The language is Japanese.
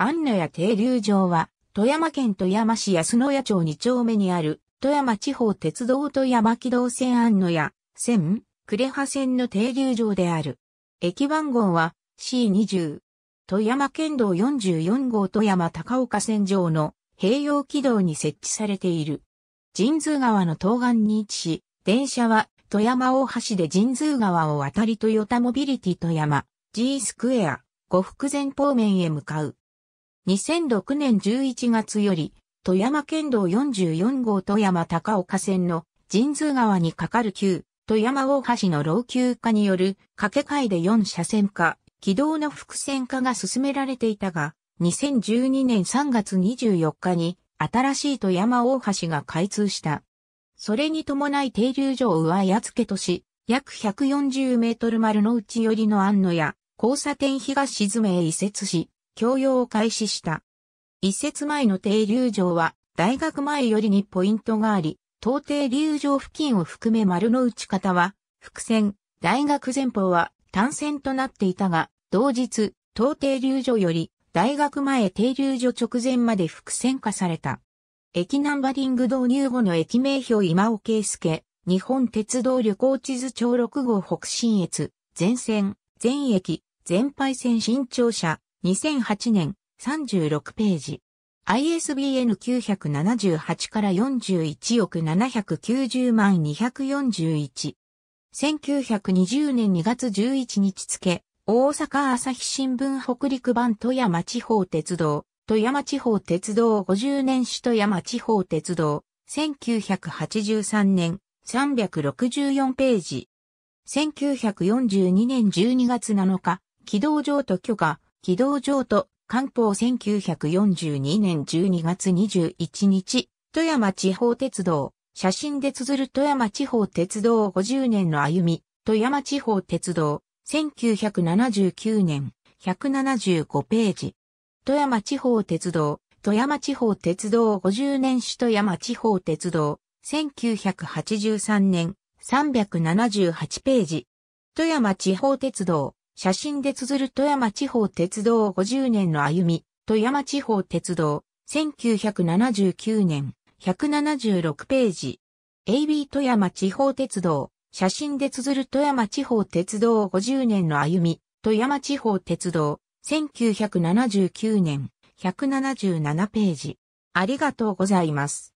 安野屋停留場は、富山県富山市安野屋町2丁目にある、富山地方鉄道富山機動線安野屋、線、呉羽線の停留場である。駅番号は C20。富山県道44号富山高岡線上の併用軌道に設置されている。神通川の東岸に位置し、電車は富山大橋で神通川を渡りトヨタモビリティ富山 G スクエア、五福前方面へ向かう。2006年11月より、富山県道44号富山高岡線の神通川に架かる旧富山大橋の老朽化による架け替えで4車線化、軌道の複線化が進められていたが、2012年3月24日に新しい富山大橋が開通した。それに伴い停留所を上矢付けとし、約140メートル丸の内寄りの安野や交差点東沈めへ移設し、供用を開始した。一節前の停留場は、大学前よりにポイントがあり、到停留場付近を含め丸の内方は、伏線、大学前方は単線となっていたが、同日、到停留場より、大学前停留所直前まで伏線化された。駅ナンバリング導入後の駅名標今尾圭介、日本鉄道旅行地図帳6号北信越、全線、全駅、全廃線新庁舎、2008年36ページ。ISBN 978から41億790万241。1920年2月11日付、大阪朝日新聞北陸版富山地方鉄道、富山地方鉄道50年史富山地方鉄道、1983年364ページ。1942年12月7日、軌道上と許可、軌道上と官報1942年12月21日、富山地方鉄道、写真で綴る富山地方鉄道50年の歩み、富山地方鉄道、1979年、175ページ。富山地方鉄道、富山地方鉄道50年市富山地方鉄道、1983年、378ページ。富山地方鉄道、写真で綴る富山地方鉄道50年の歩み、富山地方鉄道、1979年、176ページ。AB 富山地方鉄道、写真で綴る富山地方鉄道50年の歩み、富山地方鉄道、1979年、177ページ。ありがとうございます。